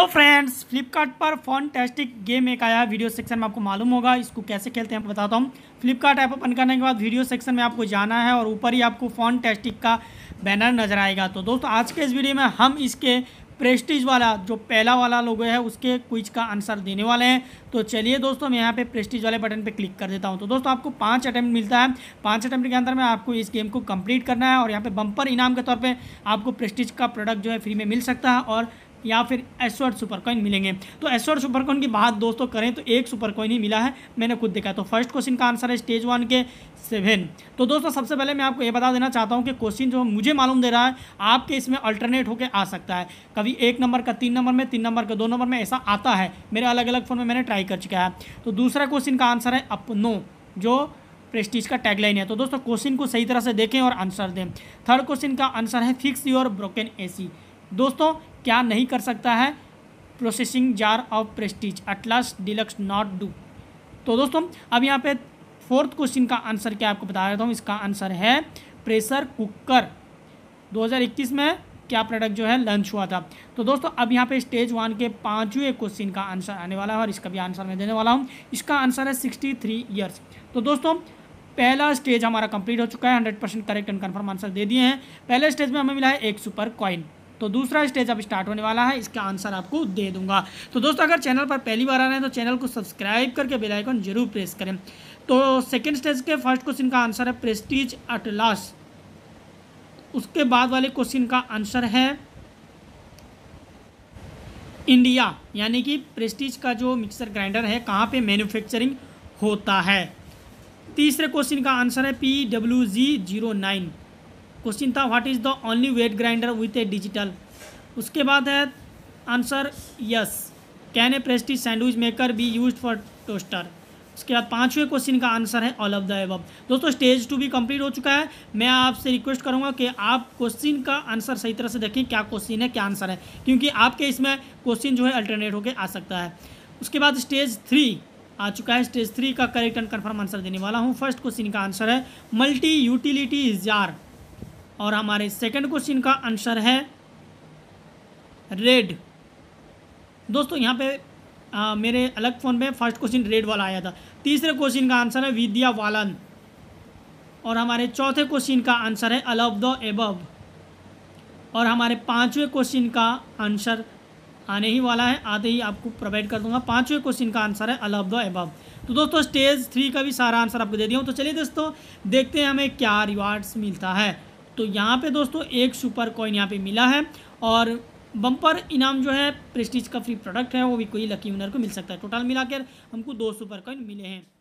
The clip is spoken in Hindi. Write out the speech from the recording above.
हेलो फ्रेंड्स फ्लिपकार्ट पर फ़ोन टेस्टिक गेम एक आया वीडियो सेक्शन में आपको मालूम होगा इसको कैसे खेलते हैं बताता हूँ फ्लिपकार्ट ऐप ओपन करने के बाद वीडियो सेक्शन में आपको जाना है और ऊपर ही आपको फोन टेस्टिक का बैनर नजर आएगा तो दोस्तों आज के इस वीडियो में हम इसके प्रेस्टीज वाला जो पहला वाला लोगो है उसके क्विज का आंसर देने वाले हैं तो चलिए दोस्तों मैं यहाँ पे प्रेस्टीज वाले बटन पे क्लिक कर देता हूँ तो दोस्तों आपको पांच अटैम्प्ट मिलता है पांच अटैम्प्ट के अंदर में आपको इस गेम को कंप्लीट करना है और यहाँ पे बम्पर इनाम के तौर पे आपको प्रेस्टीज का प्रोडक्ट जो है फ्री में मिल सकता है और या फिर एसवर्ड सुपर कॉइन मिलेंगे तो एसवर्ड सुपर कॉइन की बात दोस्तों करें तो एक सुपर कॉइन ही मिला है मैंने खुद देखा तो फर्स्ट क्वेश्चन का आंसर है स्टेज वन के सेवन तो दोस्तों सबसे पहले मैं आपको ये बता देना चाहता हूँ कि क्वेश्चन जो मुझे मालूम दे रहा है आपके इसमें अल्टरनेट होकर आ सकता है कभी एक नंबर का तीन नंबर में तीन नंबर का दो नंबर में ऐसा आता है मेरे अलग अलग फोन में मैंने ट्राई कर चुका है तो दूसरा क्वेश्चन का आंसर है अपनो जो प्रेस्टीज का टैगलाइन है तो दोस्तों क्वेश्चन को सही तरह से देखें और आंसर दें थर्ड क्वेश्चन का आंसर है फिक्स योर ब्रोकन एसी दोस्तों क्या नहीं कर सकता है processing jar of Prestige Atlas deluxe not do तो दोस्तों अब यहाँ पे फोर्थ क्वेश्चन का आंसर क्या आपको बता देता हूँ इसका आंसर है प्रेशर कुकर 2021 में क्या प्रोडक्ट जो है लंच हुआ था तो दोस्तों अब यहाँ पे स्टेज वन के पाँचवें क्वेश्चन का आंसर आने वाला है और इसका भी आंसर मैं देने वाला हूँ इसका आंसर है सिक्सटी थ्री ईयर्स तो दोस्तों पहला स्टेज हमारा कंप्लीट हो चुका है hundred percent correct and confirm answer दे दिए हैं पहले स्टेज में हमें मिला है एक सुपर कॉइन तो दूसरा स्टेज अब स्टार्ट होने वाला है इसका आंसर आपको दे दूंगा तो दोस्तों अगर चैनल पर पहली बार आ रहे हैं तो चैनल को सब्सक्राइब करके बेलाइकन जरूर प्रेस करें तो सेकेंड स्टेज के फर्स्ट क्वेश्चन का आंसर है प्रेस्टीज अटलास उसके बाद वाले क्वेश्चन का आंसर है इंडिया यानी कि प्रेस्टीज का जो मिक्सर ग्राइंडर है कहाँ पे मैन्युफैक्चरिंग होता है तीसरे क्वेश्चन का आंसर है P W G zero nine question था what is the only wet grinder with a digital उसके बाद है answer yes can a Prestige sandwich maker be use for toaster उसके बाद पाँचवें क्वेश्चन का आंसर है ऑल ऑफ द एवब दोस्तों स्टेज टू भी कंप्लीट हो चुका है मैं आपसे रिक्वेस्ट करूंगा कि आप क्वेश्चन का आंसर सही तरह से देखें क्या क्वेश्चन है क्या आंसर है क्योंकि आपके इसमें क्वेश्चन जो है अल्टरनेट होकर आ सकता है उसके बाद स्टेज थ्री आ चुका है स्टेज थ्री का करेक्ट एंड कन्फर्म आंसर देने वाला हूँ फर्स्ट क्वेश्चन का आंसर है मल्टी यूटिलिटी जार और हमारे सेकंड क्वेश्चन का आंसर है रेड दोस्तों यहाँ पे आ, मेरे अलग फ़ोन में फर्स्ट क्वेश्चन रेड वाला आया था तीसरे क्वेश्चन का आंसर है विद्या वालन और हमारे चौथे क्वेश्चन का आंसर है अलव द एबव और हमारे पाँचवें क्वेश्चन का आंसर आने ही वाला है आते ही आपको प्रोवाइड कर दूंगा पाँचवें क्वेश्चन का आंसर है अलव द एबव तो दोस्तों स्टेज थ्री का भी सारा आंसर आपको दे दिया हूँ तो चलिए दोस्तों देखते हैं हमें क्या रिवार्ड्स मिलता है तो यहाँ पे दोस्तों एक सुपर कॉइन यहाँ पे मिला है और बम्पर इनाम जो है प्रेस्टीज का फ्री प्रोडक्ट है वो भी कोई लकी विनर को मिल सकता है टोटल मिलाकर हमको दो सुपर कॉइन मिले हैं